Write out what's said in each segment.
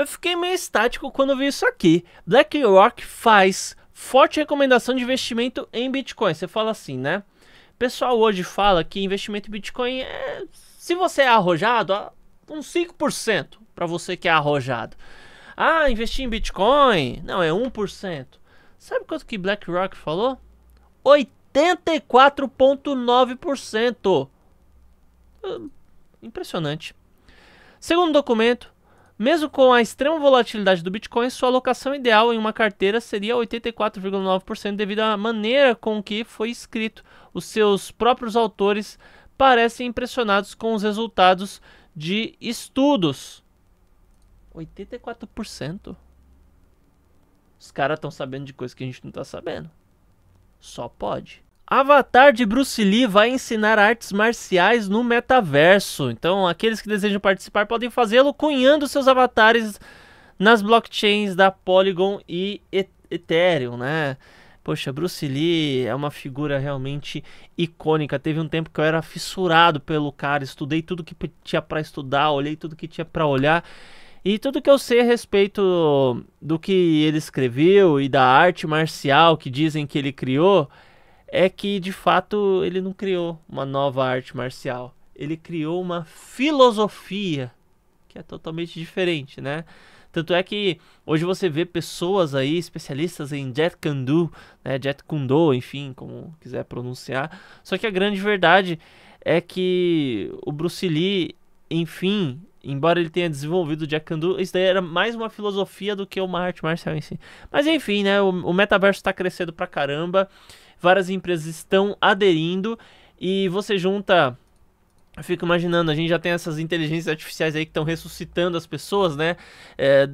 Eu fiquei meio estático quando vi isso aqui. BlackRock faz forte recomendação de investimento em Bitcoin. Você fala assim, né? pessoal hoje fala que investimento em Bitcoin é, se você é arrojado, uns 5% para você que é arrojado. Ah, investir em Bitcoin? Não, é 1%. Sabe quanto que BlackRock falou? 84,9%. Hum, impressionante. Segundo documento, mesmo com a extrema volatilidade do Bitcoin, sua alocação ideal em uma carteira seria 84,9% devido à maneira com que foi escrito. Os seus próprios autores parecem impressionados com os resultados de estudos. 84%? Os caras estão sabendo de coisa que a gente não está sabendo. Só pode. Avatar de Bruce Lee vai ensinar artes marciais no metaverso. Então, aqueles que desejam participar podem fazê-lo cunhando seus avatares nas blockchains da Polygon e Ethereum, né? Poxa, Bruce Lee é uma figura realmente icônica. Teve um tempo que eu era fissurado pelo cara, estudei tudo que tinha para estudar, olhei tudo que tinha para olhar. E tudo que eu sei a respeito do que ele escreveu e da arte marcial que dizem que ele criou, é que de fato ele não criou uma nova arte marcial, ele criou uma filosofia que é totalmente diferente, né? Tanto é que hoje você vê pessoas aí, especialistas em Jet Kune né, Jet Kundo, enfim, como quiser pronunciar. Só que a grande verdade é que o Bruce Lee, enfim, embora ele tenha desenvolvido o Jet Kune isso daí era mais uma filosofia do que uma arte marcial em si. Mas enfim, né, o, o metaverso está crescendo pra caramba várias empresas estão aderindo e você junta eu fico imaginando, a gente já tem essas inteligências artificiais aí que estão ressuscitando as pessoas, né? É,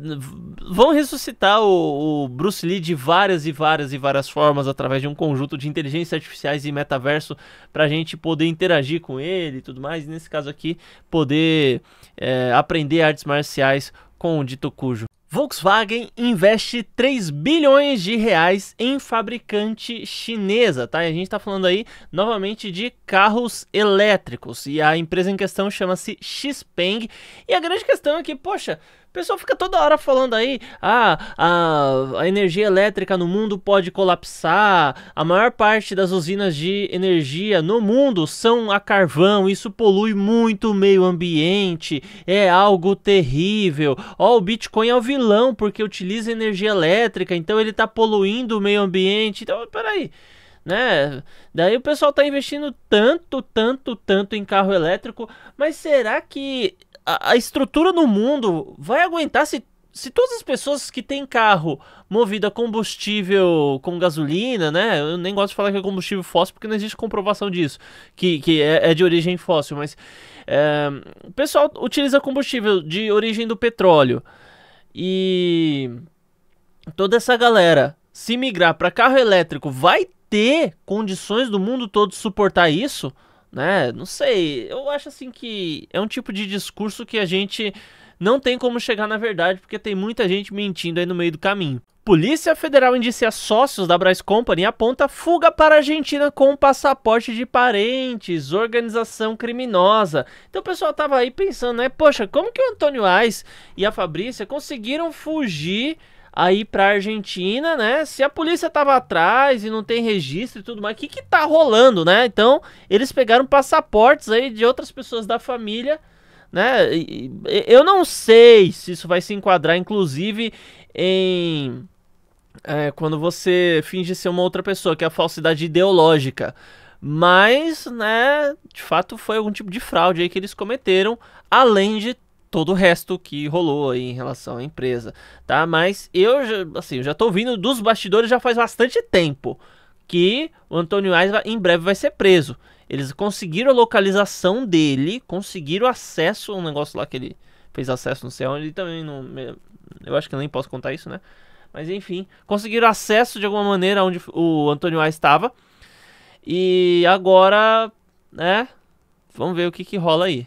vão ressuscitar o, o, Bruce Lee de várias e várias e várias formas através de um conjunto de inteligências artificiais e metaverso para a gente poder interagir com ele e tudo mais. E nesse caso aqui, poder é, aprender artes marciais com o dito cujo. Volkswagen investe 3 bilhões de reais em fabricante chinesa, tá? E a gente está falando aí novamente de carros elétricos e a empresa em questão chama-se Xpeng. E a grande questão é que, poxa, pessoal fica toda hora falando aí, ah, a, a energia elétrica no mundo pode colapsar, a maior parte das usinas de energia no mundo são a carvão, isso polui muito o meio ambiente, é algo terrível. Ó, oh, o Bitcoin é o vilão porque utiliza energia elétrica, então ele está poluindo o meio ambiente. Então, peraí né? Daí o pessoal tá investindo tanto, tanto, tanto em carro elétrico, mas será que a, a estrutura no mundo vai aguentar se se todas as pessoas que têm carro movido a combustível com gasolina, né? Eu nem gosto de falar que é combustível fóssil porque não existe comprovação disso, que, que é, é de origem fóssil, mas é, o pessoal utiliza combustível de origem do petróleo e toda essa galera se migrar para carro elétrico vai ter condições do mundo todo suportar isso? né? Não sei, eu acho assim que é um tipo de discurso que a gente não tem como chegar na verdade porque tem muita gente mentindo aí no meio do caminho. Polícia Federal indicia sócios da Brás Company aponta fuga para a Argentina com passaporte de parentes, organização criminosa. Então o pessoal tava aí pensando, né? Poxa, como que o Antônio Ais e a Fabrícia conseguiram fugir aí pra Argentina, né? Se a polícia tava atrás e não tem registro e tudo mais, o que que tá rolando, né? Então, eles pegaram passaportes aí de outras pessoas da família, né? E, eu não sei se isso vai se enquadrar, inclusive, em... É, quando você finge ser uma outra pessoa, que é a falsidade ideológica. Mas, né, de fato foi algum tipo de fraude aí que eles cometeram, além de todo o resto que rolou aí em relação à empresa, tá? Mas eu já, assim, eu já tô ouvindo dos bastidores já faz bastante tempo que o Antônio Ais em breve vai ser preso. Eles conseguiram a localização dele, conseguiram acesso a um negócio lá que ele fez acesso no céu, onde, também não, eu acho que eu nem posso contar isso, né? Mas enfim, conseguiram acesso de alguma maneira onde o Antônio Ais estava. E agora, né? Vamos ver o que que rola aí.